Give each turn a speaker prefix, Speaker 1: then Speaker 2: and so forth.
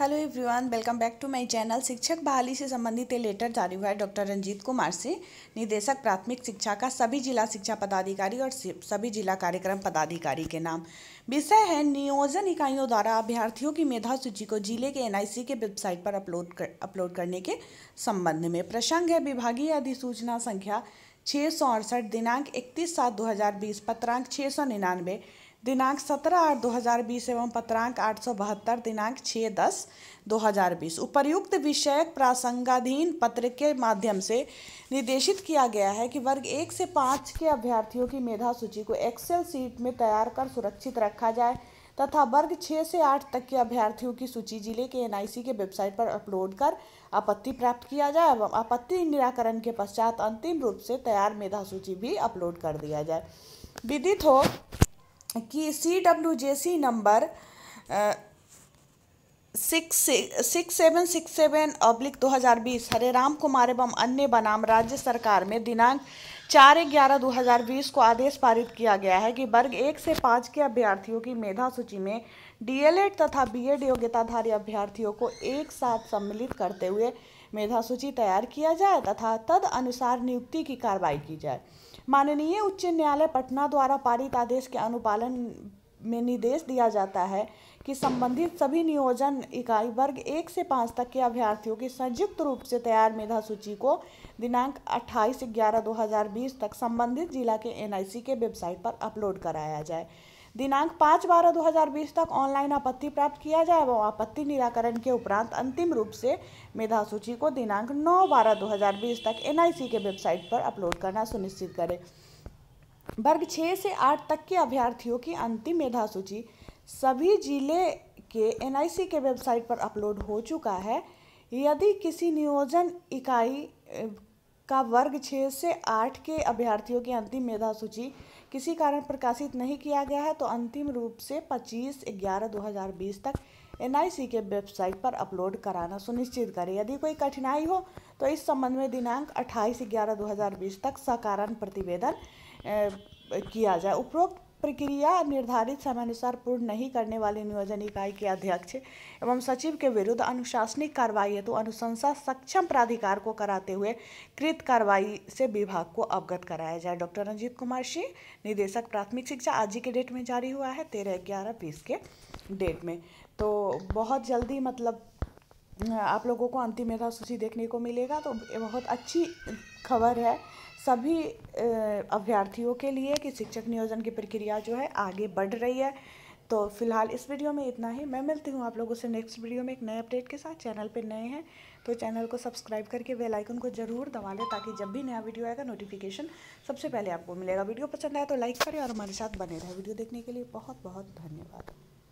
Speaker 1: hello everyone welcome back to my channel शिक्षक बहाली से संबंधित ये लेटर जारी हुआ है डॉक्टर रंजीत कुमार से निदेशक प्राथमिक शिक्षा का सभी जिला शिक्षा पदाधिकारी और सभी जिला कार्यक्रम पदाधिकारी के नाम विषय है नियोजन इकाइयों द्वारा अभ्यर्थियों की मेधा सूची को जिले के एनआईसी के वेबसाइट पर अपलोड कर अपलोड करने के संबंध में प्रसंग है विभागीय अधिसूचना संख्या छः दिनांक इकतीस सात दो पत्रांक छः दिनांक 17 आठ 2020 एवं पत्रांक आठ सौ बहत्तर दिनांक 6 दस 2020 उपर्युक्त विषयक प्रासंगाधीन पत्र के माध्यम से निर्देशित किया गया है कि वर्ग एक से पाँच के अभ्यर्थियों की मेधा सूची को एक्सेल सीट में तैयार कर सुरक्षित रखा जाए तथा वर्ग छः से आठ तक के अभ्यर्थियों की सूची जिले के एनआईसी के वेबसाइट पर अपलोड कर आपत्ति प्राप्त किया जाए एवं आपत्ति निराकरण के पश्चात अंतिम रूप से तैयार मेधा सूची भी अपलोड कर दिया जाए विदित हो कि C W J C number six seven six seven अब्लिक दो हज़ार बीस हरे राम कुमार एवं अन्य बनाम राज्य सरकार में दिनांक चार ग्यारह दो हज़ार बीस को आदेश पारित किया गया है कि वर्ग एक से पाँच के अभ्यर्थियों की मेधा सूची में डीएलएड तथा बीएड योग्यताधारी अभ्यर्थियों को एक साथ सम्मिलित करते हुए मेधा सूची तैयार किया जाए तथा तद अनुसार नियुक्ति की कार्रवाई की जाए माननीय उच्च न्यायालय पटना द्वारा पारित आदेश के अनुपालन में निर्देश दिया जाता है कि संबंधित सभी नियोजन इकाई वर्ग एक से पाँच तक के अभ्यर्थियों की संयुक्त रूप से तैयार मेधा सूची को दिनांक 28 ग्यारह 2020 तक संबंधित जिला के एनआईसी के वेबसाइट पर अपलोड कराया जाए दिनांक पाँच बारह दो हज़ार बीस तक ऑनलाइन आपत्ति प्राप्त किया जाए व आपत्ति निराकरण के उपरांत अंतिम रूप से मेधा सूची को दिनांक नौ बारह दो हज़ार बीस तक एनआईसी के वेबसाइट पर अपलोड करना सुनिश्चित करें वर्ग छः से आठ तक के अभ्यर्थियों की अंतिम मेधा सूची सभी जिले के एनआईसी के वेबसाइट पर अपलोड हो चुका है यदि किसी नियोजन इकाई का वर्ग छः से आठ के अभ्यर्थियों की अंतिम मेधा सूची किसी कारण प्रकाशित नहीं किया गया है तो अंतिम रूप से 25 ग्यारह 2020 तक एनआईसी के वेबसाइट पर अपलोड कराना सुनिश्चित करें यदि कोई कठिनाई हो तो इस संबंध में दिनांक 28 ग्यारह 2020 तक सकारण प्रतिवेदन किया जाए उपरोक्त प्रक्रिया निर्धारित समयानुसार पूर्ण नहीं करने वाले नियोजन इकाई के अध्यक्ष एवं सचिव के विरुद्ध अनुशासनिक कार्रवाई हेतु अनुशंसा सक्षम प्राधिकार को कराते हुए कृत कार्रवाई से विभाग को अवगत कराया जाए डॉक्टर रंजीत कुमार सिंह निदेशक प्राथमिक शिक्षा आज ही के डेट में जारी हुआ है तेरह ग्यारह बीस के डेट में तो बहुत जल्दी मतलब आप लोगों को अंतिम मेधा सूची देखने को मिलेगा तो बहुत अच्छी खबर है सभी अभ्यर्थियों के लिए कि शिक्षक नियोजन की प्रक्रिया जो है आगे बढ़ रही है तो फिलहाल इस वीडियो में इतना ही मैं मिलती हूँ आप लोगों से नेक्स्ट वीडियो में एक नए अपडेट के साथ चैनल पर नए हैं तो चैनल को सब्सक्राइब करके बेल आइकन को जरूर दबा लें ताकि जब भी नया वीडियो आएगा नोटिफिकेशन सबसे पहले आपको मिलेगा वीडियो पसंद आया तो लाइक करें और हमारे साथ बने रहें वीडियो देखने के लिए बहुत बहुत धन्यवाद